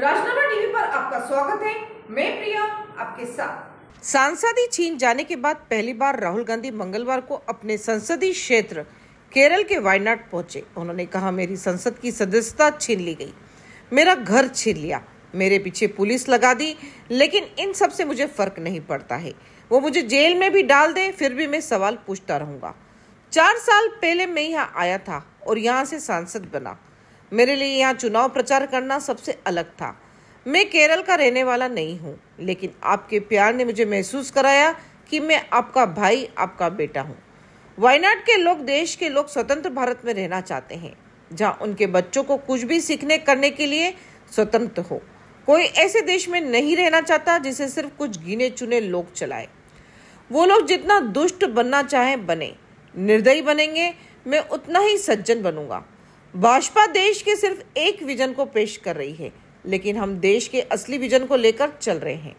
राजनामा TV पर आपका स्वागत है मैं प्रिया आपके साथ सांसदी छीन जाने के बाद पहली बार राहुल गांधी मंगलवार को अपने संसदीय क्षेत्र केरल के वायनाड पहुंचे उन्होंने कहा मेरी संसद की सदस्यता छीन ली गई मेरा घर छीन लिया मेरे पीछे पुलिस लगा दी लेकिन इन सब से मुझे फर्क नहीं पड़ता है वो मुझे जेल में भी डाल दे फिर भी मैं सवाल पूछता रहूंगा चार साल पहले मैं यहाँ आया था और यहाँ से सांसद बना मेरे लिए यहाँ चुनाव प्रचार करना सबसे अलग था मैं केरल का रहने वाला नहीं हूँ लेकिन आपके प्यार ने मुझे महसूस कराया कि मैं आपका भाई आपका बेटा हूँ वायनाड के लोग देश के लोग स्वतंत्र भारत में रहना चाहते हैं जहाँ उनके बच्चों को कुछ भी सीखने करने के लिए स्वतंत्र हो कोई ऐसे देश में नहीं रहना चाहता जिसे सिर्फ कुछ गिने चुने लोग चलाए वो लोग जितना दुष्ट बनना चाहें बने निर्दयी बनेंगे मैं उतना ही सज्जन बनूंगा भाजपा देश के सिर्फ एक विजन को पेश कर रही है लेकिन हम देश के असली विजन को लेकर चल रहे हैं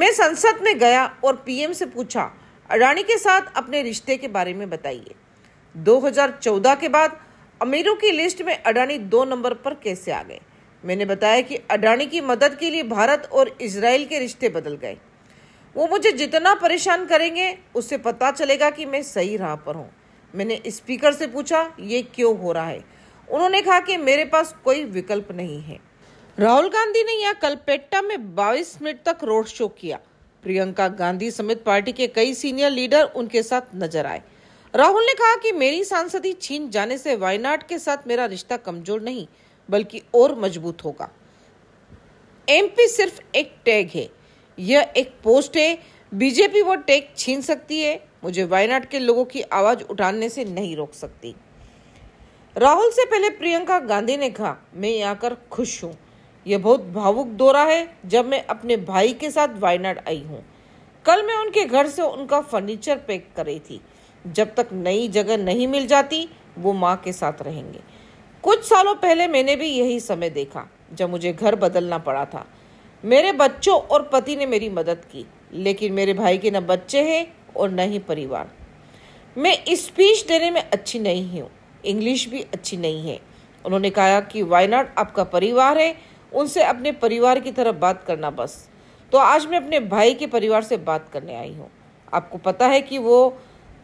मैं संसद में गया और पीएम से पूछा अडानी के साथ अपने रिश्ते के बारे में बताइए 2014 के बाद अमीरों की लिस्ट में अडानी दो नंबर पर कैसे आ गए मैंने बताया कि अडानी की मदद के लिए भारत और इसराइल के रिश्ते बदल गए वो मुझे जितना परेशान करेंगे उससे पता चलेगा कि मैं सही राह पर हूँ मैंने स्पीकर से पूछा ये क्यों हो रहा है उन्होंने कहा कि मेरे पास कोई विकल्प नहीं है राहुल गांधी ने यहाँ कलपेट्टा में 22 मिनट तक रोड शो किया प्रियंका गांधी समेत पार्टी के कई सीनियर लीडर उनके साथ नजर आए राहुल ने कहा कि मेरी सांसदी छीन जाने से वायनाड के साथ मेरा रिश्ता कमजोर नहीं बल्कि और मजबूत होगा एमपी सिर्फ एक टैग है यह एक पोस्ट है बीजेपी वो टैग छीन सकती है मुझे वायनाड के लोगों की आवाज उठाने से नहीं रोक सकती राहुल से पहले प्रियंका गांधी ने कहा मैं आकर खुश हूँ यह बहुत भावुक दौरा है जब मैं अपने भाई के साथ वायनाड आई हूँ कल मैं उनके घर से उनका फर्नीचर पैक कर रही थी जब तक नई जगह नहीं मिल जाती वो माँ के साथ रहेंगे कुछ सालों पहले मैंने भी यही समय देखा जब मुझे घर बदलना पड़ा था मेरे बच्चों और पति ने मेरी मदद की लेकिन मेरे भाई के न बच्चे हैं और न ही परिवार मैं स्पीच देने में अच्छी नहीं हूँ इंग्लिश भी अच्छी नहीं है उन्होंने कहा कि वायनाड आपका परिवार है उनसे अपने परिवार की तरफ बात करना बस तो आज मैं अपने भाई के परिवार से बात करने आई हूँ आपको पता है कि वो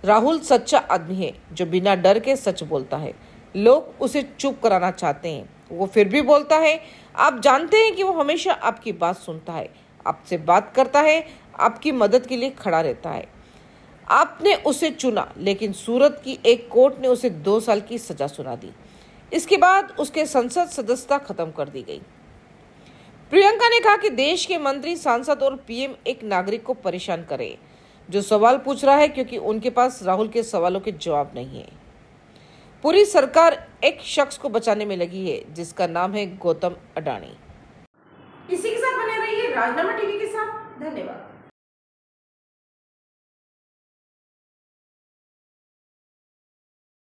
राहुल सच्चा आदमी है जो बिना डर के सच बोलता है लोग उसे चुप कराना चाहते हैं वो फिर भी बोलता है आप जानते हैं कि वो हमेशा आपकी बात सुनता है आपसे बात करता है आपकी मदद के लिए खड़ा रहता है आपने उसे चुना लेकिन सूरत की एक कोर्ट ने उसे दो साल की सजा सुना दी इसके बाद उसके संसद सदस्यता खत्म कर दी गई प्रियंका ने कहा कि देश के मंत्री सांसद और पीएम एक नागरिक को परेशान करे जो सवाल पूछ रहा है क्योंकि उनके पास राहुल के सवालों के जवाब नहीं है पूरी सरकार एक शख्स को बचाने में लगी है जिसका नाम है गौतम अडानी इसी के साथ बने रहिए राजनामा टीवी के साथ धन्यवाद